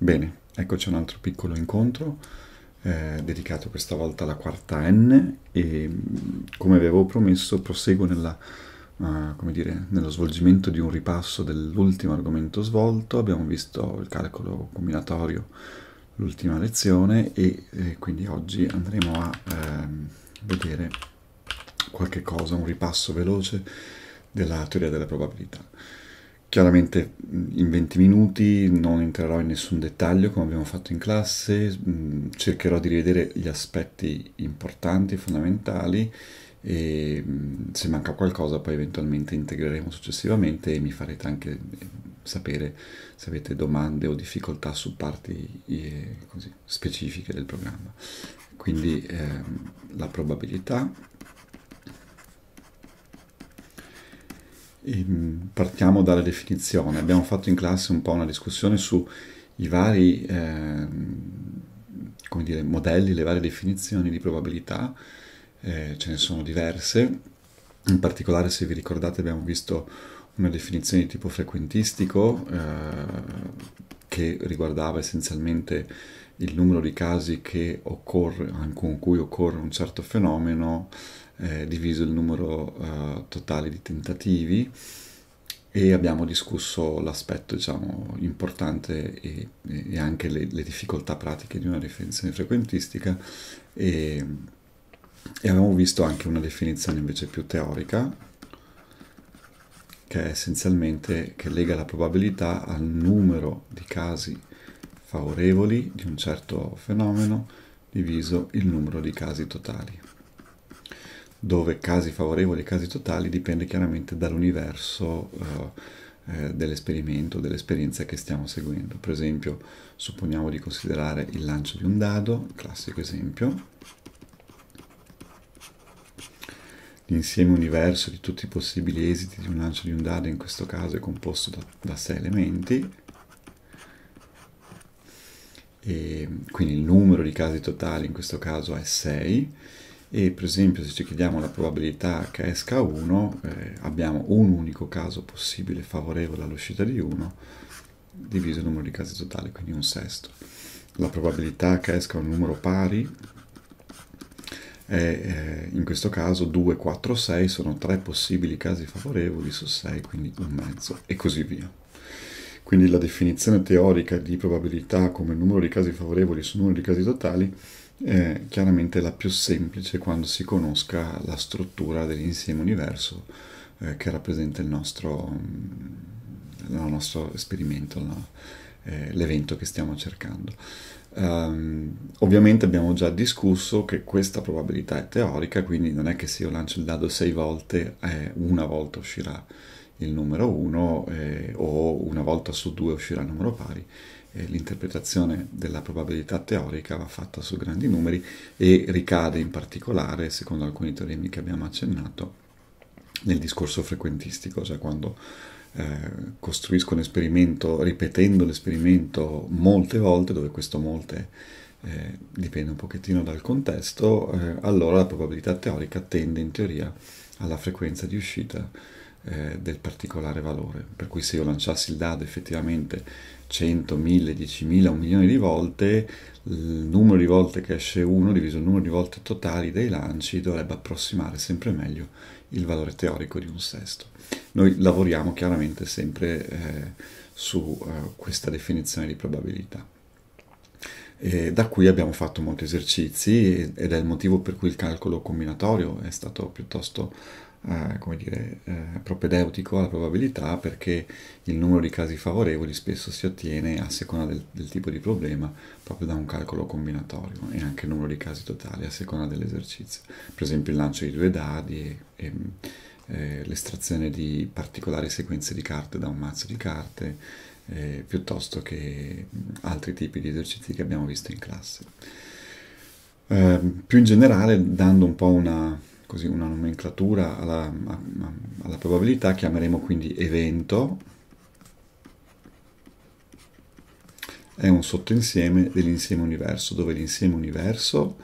Bene, eccoci un altro piccolo incontro eh, dedicato questa volta alla quarta N e mm, come avevo promesso proseguo nella, uh, dire, nello svolgimento di un ripasso dell'ultimo argomento svolto, abbiamo visto il calcolo combinatorio l'ultima lezione e, e eh, quindi oggi andremo a eh, vedere qualche cosa, un ripasso veloce della teoria delle probabilità. Chiaramente in 20 minuti non entrerò in nessun dettaglio come abbiamo fatto in classe, mm, cercherò di rivedere gli aspetti importanti, fondamentali e mm, se manca qualcosa poi eventualmente integreremo successivamente e mi farete anche mm, sapere se avete domande o difficoltà su parti eh, così, specifiche del programma. Quindi ehm, la probabilità partiamo dalla definizione. Abbiamo fatto in classe un po' una discussione sui vari eh, dire, modelli, le varie definizioni di probabilità, eh, ce ne sono diverse. In particolare, se vi ricordate, abbiamo visto una definizione di tipo frequentistico eh, che riguardava essenzialmente il numero di casi occorre, con cui occorre un certo fenomeno eh, diviso il numero eh, totale di tentativi e abbiamo discusso l'aspetto diciamo, importante e, e anche le, le, difficoltà pratiche di una definizione frequentistica e, e abbiamo visto anche una definizione invece più teorica che è essenzialmente che lega la probabilità al numero di casi favorevoli di un certo fenomeno diviso il numero di casi totali dove casi favorevoli e casi totali dipende chiaramente dall'universo eh, eh, dell'esperimento, dell'esperienza che stiamo seguendo. Per esempio, supponiamo di considerare il lancio di un dado, classico esempio, l'insieme universo di tutti i possibili esiti di un lancio di un dado in questo caso è composto da, da sei elementi e quindi il numero di casi totali in questo caso è 6 e per esempio se ci chiediamo la probabilità che esca 1 eh, abbiamo un unico caso possibile favorevole all'uscita di 1 diviso il numero di casi totali quindi un sesto la probabilità che esca un numero pari è eh, in questo caso 2, 4, 6 sono tre possibili casi favorevoli su 6 quindi un mezzo e così via quindi la definizione teorica di probabilità come numero di casi favorevoli su numero di casi totali è chiaramente la più semplice quando si conosca la struttura dell'insieme universo eh, che rappresenta il nostro, mm, il nostro esperimento, no? eh, l'evento che stiamo cercando. Um, ovviamente abbiamo già discusso che questa probabilità è teorica, quindi non è che se io lancio il dado sei volte, eh, una volta uscirà il numero 1 eh, o una volta su due uscirà il numero pari eh, l'interpretazione della probabilità teorica va fatta su grandi numeri e ricade in particolare, secondo alcuni teoremi che abbiamo accennato, nel discorso frequentistico, cioè quando eh, costruisco un esperimento ripetendo l'esperimento molte volte, dove questo molte eh, dipende un pochettino dal contesto, eh, allora la probabilità teorica tende in teoria alla frequenza di uscita eh, del particolare valore. Per cui se io lanciassi il dado effettivamente 100, 1000, 10.000, un milione di volte, il numero di volte che esce 1 diviso il numero di volte totali dei lanci dovrebbe approssimare sempre meglio il valore teorico di un sesto. Noi lavoriamo chiaramente sempre eh, su eh, questa definizione di probabilità. E da qui abbiamo fatto molti esercizi ed è il motivo per cui il calcolo combinatorio è stato piuttosto eh, come dire, eh, propedeutico alla probabilità perché il numero di casi favorevoli spesso si ottiene a seconda del, del, tipo di problema proprio da un calcolo combinatorio e anche il numero di casi totali a seconda dell'esercizio. Per esempio il lancio di due dadi e, e eh, l'estrazione di particolari sequenze di carte da un mazzo di carte eh, piuttosto che mm, altri tipi di esercizi che abbiamo visto in classe. Ehm, più in generale, dando un po' una, così una nomenclatura alla, alla probabilità, chiameremo quindi evento, è un sottoinsieme dell'insieme universo, dove l'insieme universo,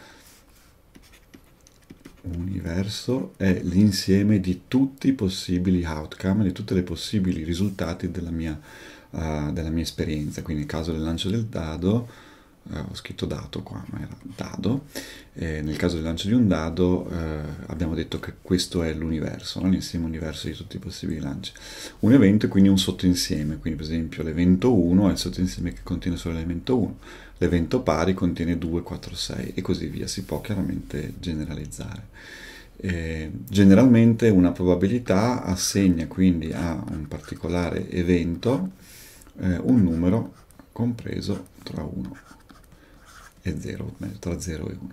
universo è l'insieme di tutti i possibili outcome, di tutti i possibili risultati della mia, uh, della mia esperienza. Quindi nel caso del lancio del dado, eh, ho scritto dato qua, ma era dado, eh, nel caso del lancio di un dado eh, abbiamo detto che questo è l'universo, no? l'insieme universo di tutti i possibili lanci. Un evento è quindi un sottoinsieme, quindi per esempio l'evento 1 è il sottoinsieme che contiene solo l'elemento 1, l'evento pari contiene 2, 4, 6 e così via, si può chiaramente generalizzare. Eh, generalmente una probabilità assegna quindi a un particolare evento eh, un numero compreso tra 1 e 0, tra 0 e 1.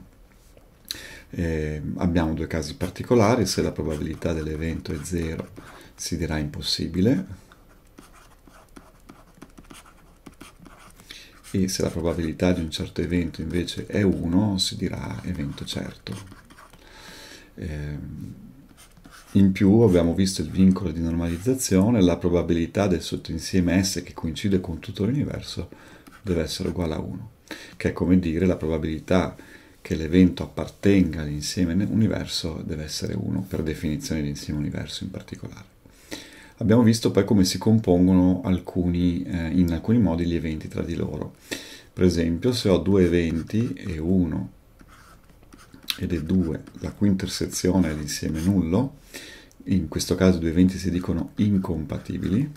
Eh, abbiamo due casi particolari, se la probabilità dell'evento è 0 si dirà impossibile e se la probabilità di un certo evento invece è 1 si dirà evento certo. Eh, in più abbiamo visto il vincolo di normalizzazione, la probabilità del sottoinsieme S che coincide con tutto l'universo deve essere uguale a 1 che è come dire la probabilità che l'evento appartenga all'insieme universo deve essere 1, per definizione di universo in particolare. Abbiamo visto poi come si compongono alcuni, eh, in alcuni modi gli eventi tra di loro. Per esempio, se ho due eventi e 1 ed è 2, la cui intersezione è l'insieme nullo, in questo caso i due eventi si dicono incompatibili,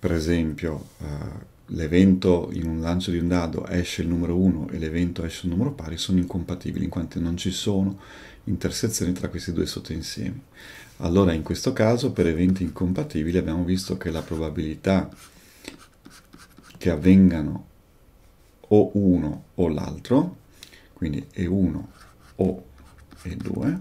per esempio eh, l'evento in un lancio di un dado esce il numero 1 e l'evento esce un numero pari sono incompatibili in quanto non ci sono intersezioni tra questi due sottoinsiemi. Allora in questo caso per eventi incompatibili abbiamo visto che la probabilità che avvengano o uno o l'altro, quindi E1 o E2,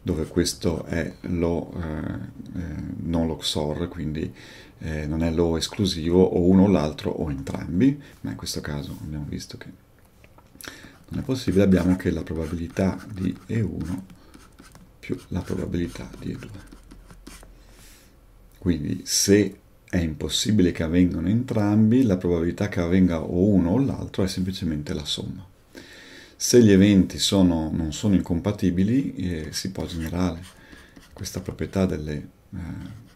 dove questo è lo, eh, eh, non lo XOR, quindi eh, non è lo esclusivo o uno o l'altro o entrambi, ma in questo caso abbiamo visto che non è possibile, abbiamo che la probabilità di E1 più la probabilità di E2. Quindi se è impossibile che avvengano entrambi, la probabilità che avvenga o uno o l'altro è semplicemente la somma. Se gli eventi sono, non sono incompatibili, eh, si può generare questa proprietà delle... Eh,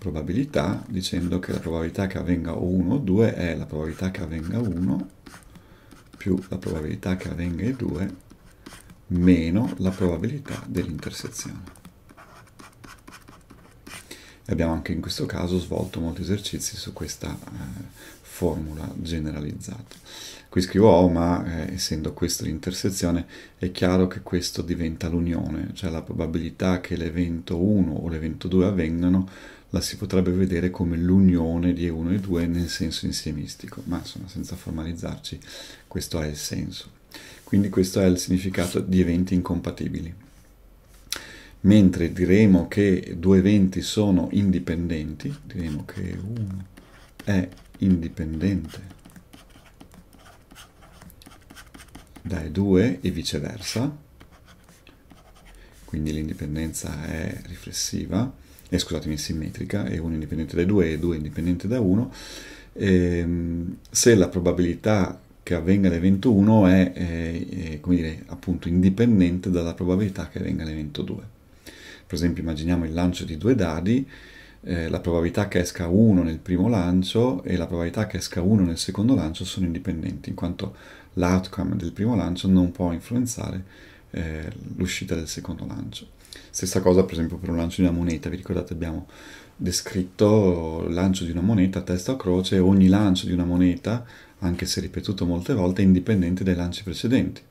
probabilità dicendo che la probabilità che avvenga 1 o 2 è la probabilità che avvenga 1 più la probabilità che avvenga i 2 meno la probabilità dell'intersezione. abbiamo anche in questo caso svolto molti esercizi su questa eh, formula generalizzata. Qui scrivo O, ma eh, essendo questa l'intersezione, è chiaro che questo diventa l'unione, cioè la probabilità che l'evento 1 o l'evento 2 avvengano la si potrebbe vedere come l'unione di 1 e 2 nel senso insiemistico, ma insomma senza formalizzarci questo è il senso. Quindi questo è il significato di eventi incompatibili. Mentre diremo che due eventi sono indipendenti, diremo che uno è indipendente dai due e viceversa, quindi l'indipendenza è riflessiva, eh, scusatemi, simmetrica e 1 indipendente da 2 e 2 indipendente da 1, ehm, se la probabilità che avvenga l'evento 1 è, eh, come dire, appunto indipendente dalla probabilità che avvenga l'evento 2. Per esempio immaginiamo il lancio di due dadi, eh, la probabilità che esca 1 nel primo lancio e la probabilità che esca 1 nel secondo lancio sono indipendenti, in quanto l'outcome del primo lancio non può influenzare eh, l'uscita del secondo lancio. Stessa cosa per esempio per un lancio di una moneta, vi ricordate abbiamo descritto il lancio di una moneta a testa o croce, ogni lancio di una moneta, anche se ripetuto molte volte, è indipendente dai lanci precedenti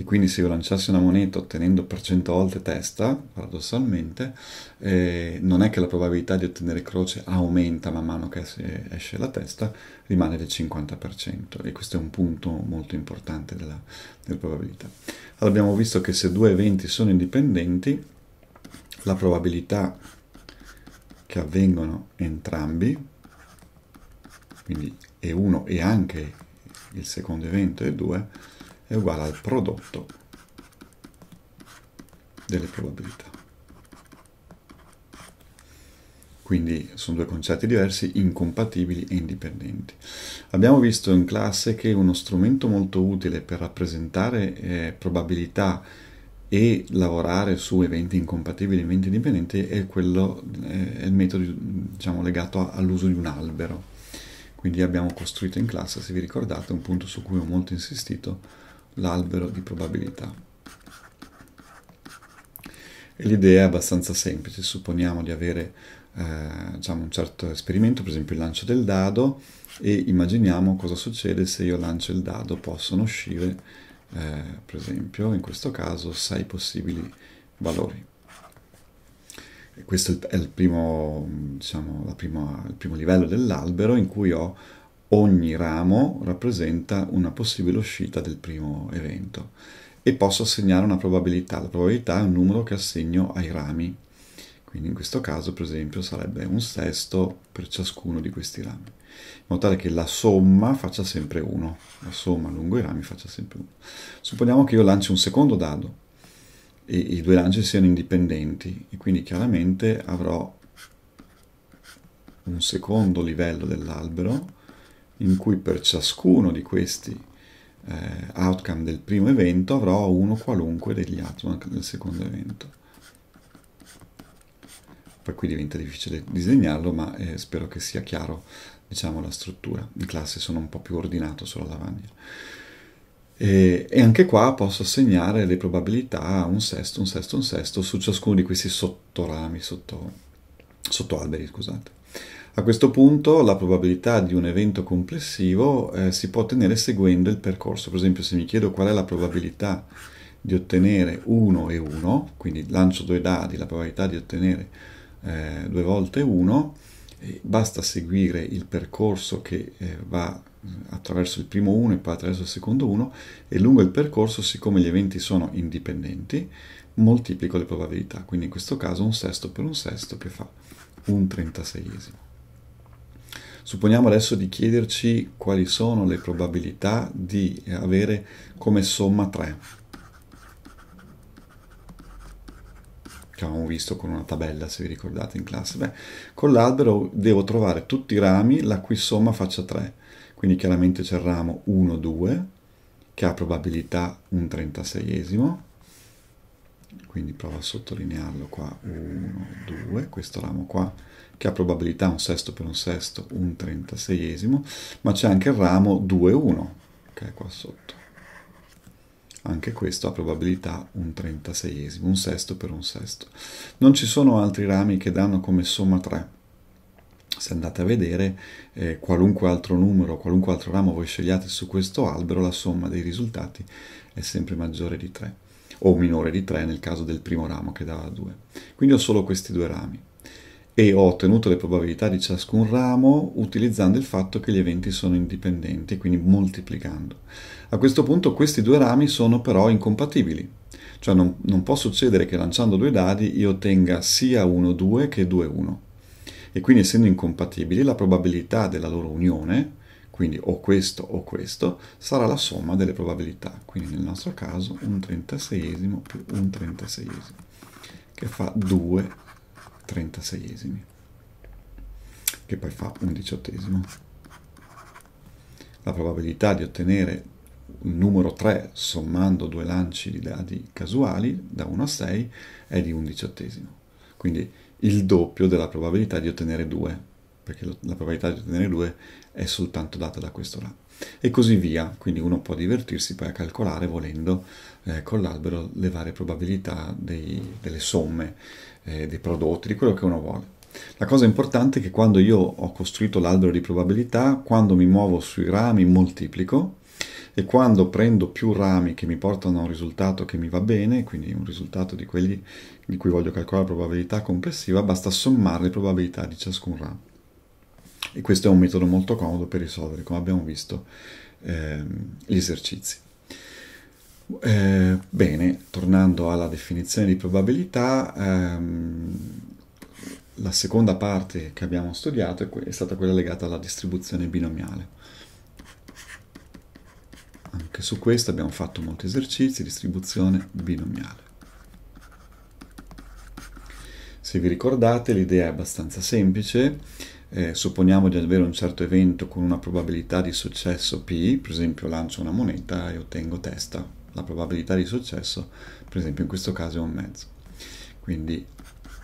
e quindi se io lanciassi una moneta ottenendo per 100 volte testa, paradossalmente, eh, non è che la probabilità di ottenere croce aumenta man mano che esce la testa, rimane del 50% e questo è un punto molto importante della, della probabilità. Allora abbiamo visto che se due eventi sono indipendenti, la probabilità che avvengono entrambi, quindi E1 e anche il secondo evento E2, è uguale al prodotto delle probabilità. Quindi sono due concetti diversi, incompatibili e indipendenti. Abbiamo visto in classe che uno strumento molto utile per rappresentare eh, probabilità e lavorare su eventi incompatibili e eventi dipendenti è, quello, eh, è il metodo diciamo, legato all'uso di un albero. Quindi abbiamo costruito in classe, se vi ricordate, un punto su cui ho molto insistito, l'albero di probabilità. E l'idea è abbastanza semplice, supponiamo di avere eh, diciamo un certo esperimento, per esempio il lancio del dado, e immaginiamo cosa succede se io lancio il dado, possono uscire, eh, per esempio, in questo caso, 6 possibili valori. E questo è il primo, diciamo, prima, il primo livello dell'albero in cui ho ogni ramo rappresenta una possibile uscita del primo evento e posso assegnare una probabilità. La probabilità è un numero che assegno ai rami, quindi in questo caso per esempio sarebbe un sesto per ciascuno di questi rami, in modo tale che la somma faccia sempre 1, la somma lungo i rami faccia sempre 1. Supponiamo che io lancio un secondo dado e i due lanci siano indipendenti e quindi chiaramente avrò un secondo livello dell'albero in cui per ciascuno di questi eh, outcome del primo evento avrò uno qualunque degli outcome del secondo evento. Poi qui diventa difficile disegnarlo, ma eh, spero che sia chiaro diciamo, la struttura. In classe sono un po' più ordinato sulla lavagna. E, e anche qua posso assegnare le probabilità a un sesto, un sesto, un sesto su ciascuno di questi sottorami, sotto, sotto alberi, scusate. A questo punto la probabilità di un evento complessivo eh, si può ottenere seguendo il percorso. Per esempio se mi chiedo qual è la probabilità di ottenere 1 e 1, quindi lancio due dadi, la probabilità di ottenere eh, due volte 1, basta seguire il percorso che eh, va attraverso il primo 1 e poi attraverso il secondo 1 e lungo il percorso, siccome gli eventi sono indipendenti, moltiplico le probabilità, quindi in questo caso un sesto per un sesto che fa un trentaseiesimo. Supponiamo adesso di chiederci quali sono le probabilità di avere come somma 3, che avevamo visto con una tabella, se vi ricordate, in classe. Beh, con l'albero devo trovare tutti i rami la cui somma faccia 3. Quindi chiaramente c'è il ramo 1, 2, che ha probabilità un trentaseiesimo, quindi provo a sottolinearlo qua 1, 2, questo ramo qua che ha probabilità un sesto per un sesto, un trentaseiesimo, ma c'è anche il ramo 2, 1 che è qua sotto. Anche questo ha probabilità un trentaseiesimo, un sesto per un sesto. Non ci sono altri rami che danno come somma 3. Se andate a vedere eh, qualunque altro numero, qualunque altro ramo voi scegliate su questo albero, la somma dei risultati è sempre maggiore di 3 o minore di 3 nel caso del primo ramo che dava 2. Quindi ho solo questi due rami e ho ottenuto le probabilità di ciascun ramo utilizzando il fatto che gli eventi sono indipendenti, quindi moltiplicando. A questo punto questi due rami sono però incompatibili, cioè non, non può succedere che lanciando due dadi io ottenga sia 1-2 che 2-1 e quindi essendo incompatibili la probabilità della loro unione quindi o questo o questo, sarà la somma delle probabilità, quindi nel nostro caso un 36 più un 36 che fa 2 36 che poi fa un diciottesimo. La probabilità di ottenere il numero 3 sommando due lanci di dadi casuali da 1 a 6 è di un diciottesimo, quindi il doppio della probabilità di ottenere 2 perché la probabilità di ottenere 2 è soltanto data da questo là. e così via quindi uno può divertirsi poi a calcolare volendo eh, con l'albero le varie probabilità dei, delle somme eh, dei prodotti di quello che uno vuole la cosa importante è che quando io ho costruito l'albero di probabilità quando mi muovo sui rami moltiplico e quando prendo più rami che mi portano a un risultato che mi va bene, quindi un risultato di quelli di cui voglio calcolare la probabilità complessiva, basta sommare le probabilità di ciascun ramo. E questo è un metodo molto comodo per risolvere, come abbiamo visto, ehm, gli esercizi. Eh, bene, tornando alla definizione di probabilità, ehm, la seconda parte che abbiamo studiato è, è stata quella legata alla distribuzione binomiale. Anche su questo abbiamo fatto molti esercizi, distribuzione binomiale. Se vi ricordate l'idea è abbastanza semplice, eh, supponiamo di avere un certo evento con una probabilità di successo P, per esempio lancio una moneta e ottengo testa, la probabilità di successo per esempio in questo caso è un mezzo. Quindi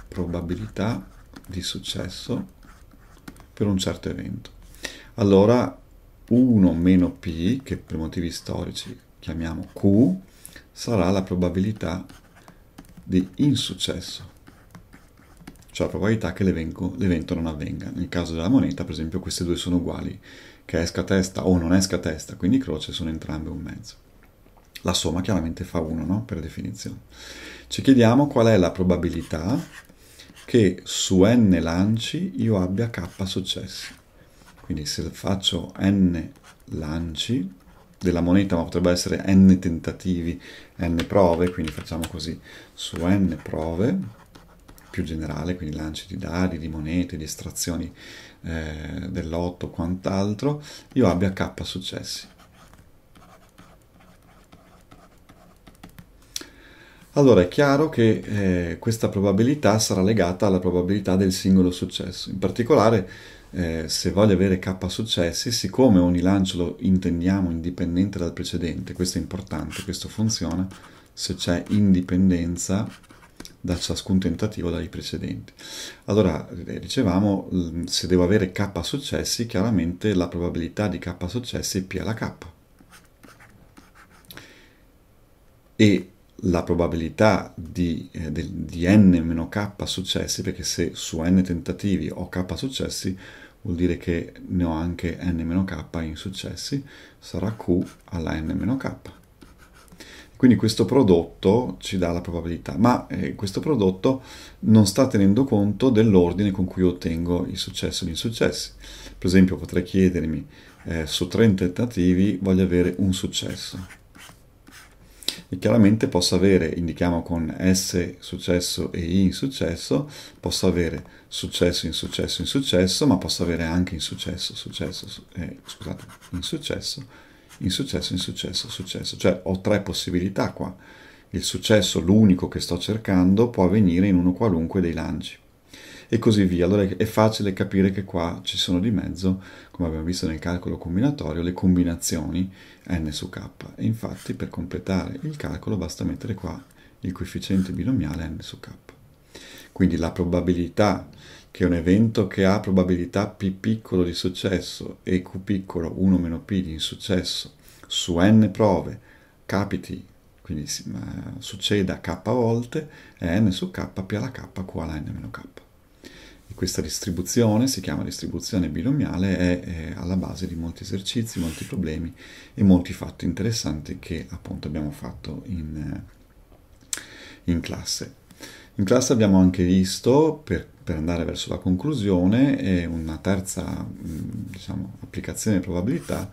probabilità di successo per un certo evento. Allora 1 meno P, che per motivi storici chiamiamo Q, sarà la probabilità di insuccesso c'è la probabilità che l'evento non avvenga. Nel caso della moneta, per esempio, queste due sono uguali, che esca a testa o non esca a testa, quindi croce sono entrambe un mezzo. La somma chiaramente fa 1, no? per definizione. Ci chiediamo qual è la probabilità che su n lanci io abbia k successi. Quindi se faccio n lanci della moneta, ma potrebbe essere n tentativi, n prove, quindi facciamo così, su n prove più generale, quindi lanci di dadi, di monete, di estrazioni eh, lotto, quant'altro, io abbia k successi. Allora è chiaro che eh, questa probabilità sarà legata alla probabilità del singolo successo. In particolare, eh, se voglio avere k successi, siccome ogni lancio lo intendiamo indipendente dal precedente, questo è importante, questo funziona, se c'è indipendenza da ciascun tentativo dai precedenti. Allora, eh, dicevamo, mm, se devo avere k successi, chiaramente la probabilità di k successi è p alla k. E la probabilità di, eh, di, n meno k successi, perché se su n tentativi ho k successi, vuol dire che ne ho anche n meno k in successi, sarà q alla n meno k. Quindi questo prodotto ci dà la probabilità, ma eh, questo prodotto non sta tenendo conto dell'ordine con cui ottengo il successo e gli insuccessi. Per esempio potrei chiedermi eh, su 30 tentativi voglio avere un successo e chiaramente posso avere, indichiamo con S successo e I insuccesso, posso avere successo, insuccesso, insuccesso, ma posso avere anche insuccesso, successo, eh, scusate, insuccesso in insuccesso, insuccesso, successo. Cioè ho tre possibilità qua. Il successo, l'unico che sto cercando, può avvenire in uno qualunque dei lanci. E così via. Allora è facile capire che qua ci sono di mezzo, come abbiamo visto nel calcolo combinatorio, le combinazioni n su k. E infatti per completare il calcolo basta mettere qua il coefficiente binomiale n su k. Quindi la probabilità che è un evento che ha probabilità P piccolo di successo e Q piccolo 1 meno P di insuccesso su N prove capiti, quindi uh, succeda K volte, è N su K più alla K Q alla N meno K. E questa distribuzione, si chiama distribuzione binomiale, è, è alla base di molti esercizi, molti problemi e molti fatti interessanti che appunto abbiamo fatto in, in classe. In classe abbiamo anche visto, per, per andare verso la conclusione, eh, una terza mm, diciamo, applicazione di probabilità,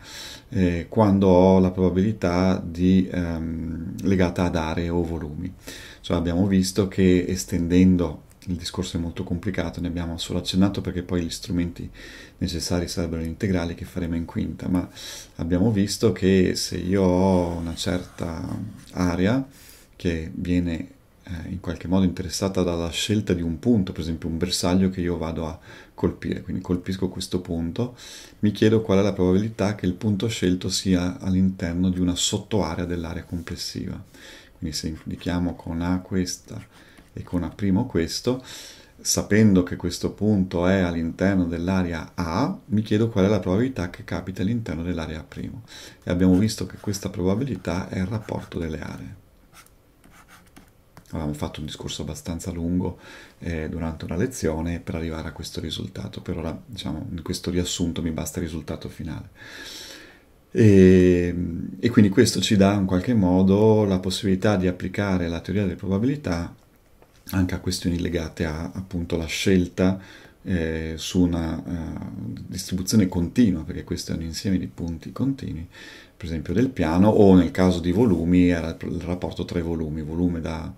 eh, quando ho la probabilità di, ehm, legata ad aree o volumi. Cioè abbiamo visto che estendendo il discorso è molto complicato, ne abbiamo solo accennato perché poi gli strumenti necessari sarebbero gli integrali che faremo in quinta, ma abbiamo visto che se io ho una certa area che viene eh, in qualche modo interessata dalla scelta di un punto, per esempio un bersaglio che io vado a colpire, quindi colpisco questo punto, mi chiedo qual è la probabilità che il punto scelto sia all'interno di una sottoarea dell'area complessiva. Quindi se indichiamo con A questa e con A' questo, sapendo che questo punto è all'interno dell'area A, mi chiedo qual è la probabilità che capita all'interno dell'area A'. E abbiamo visto che questa probabilità è il rapporto delle aree avevamo fatto un discorso abbastanza lungo eh, durante una lezione per arrivare a questo risultato, per ora diciamo, in questo riassunto mi basta il risultato finale. E, ehm, e quindi questo ci dà in qualche modo la possibilità di applicare la teoria delle probabilità anche a questioni legate a appunto la scelta eh, su una uh, distribuzione continua, perché questo è un insieme di punti continui, per esempio del piano, o nel caso di volumi era il rapporto tra i volumi, volume da,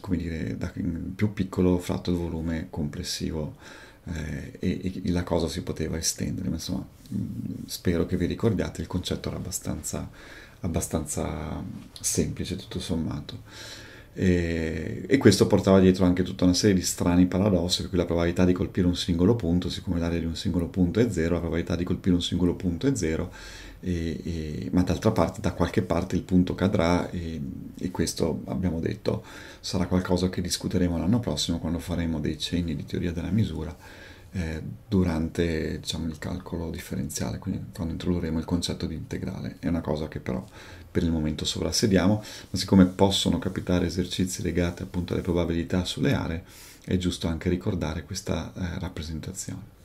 come dire, da più piccolo fratto il volume complessivo eh, e, e, la cosa si poteva estendere, ma insomma mh, mm, spero che vi ricordiate, il concetto era abbastanza, abbastanza semplice tutto sommato. E, e, questo portava dietro anche tutta una serie di strani paradossi, per cui la probabilità di colpire un singolo punto, siccome l'area di un singolo punto è zero, la probabilità di colpire un singolo punto è zero, e, e, ma d'altra parte da qualche parte il punto cadrà e, questo abbiamo detto sarà qualcosa che discuteremo l'anno prossimo quando faremo dei cenni di teoria della misura eh, durante diciamo, il calcolo differenziale, quindi quando introdurremo il concetto di integrale. È una cosa che però per il momento sovrassediamo, ma siccome possono capitare esercizi legati appunto alle probabilità sulle aree, è giusto anche ricordare questa eh, rappresentazione.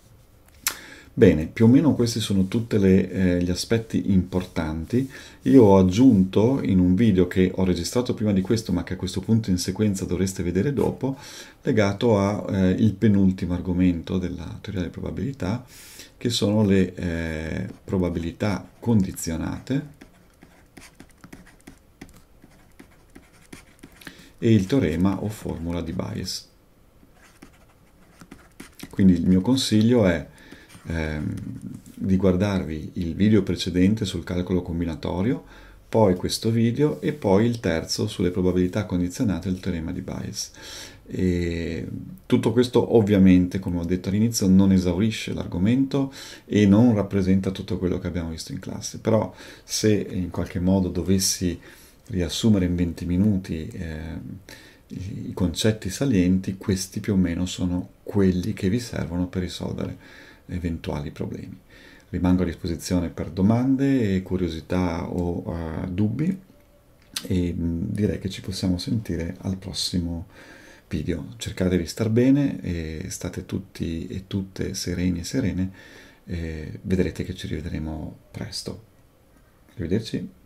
Bene, più o meno questi sono tutti eh, gli aspetti importanti. Io ho aggiunto in un video che ho registrato prima di questo, ma che a questo punto in sequenza dovreste vedere dopo, legato al eh, penultimo argomento della teoria delle probabilità, che sono le eh, probabilità condizionate e il teorema o formula di bias. Quindi il mio consiglio è ehm, di guardarvi il video precedente sul calcolo combinatorio, poi questo video e poi il terzo sulle probabilità condizionate del teorema di Bayes. E tutto questo ovviamente, come ho detto all'inizio, non esaurisce l'argomento e non rappresenta tutto quello che abbiamo visto in classe, però se in qualche modo dovessi riassumere in 20 minuti eh, i concetti salienti, questi più o meno sono quelli che vi servono per risolvere eventuali problemi. Rimango a disposizione per domande, curiosità o uh, dubbi e mh, mm, direi che ci possiamo sentire al prossimo video. Cercate di star bene e state tutti e tutte sereni e serene e vedrete che ci rivedremo presto. Arrivederci.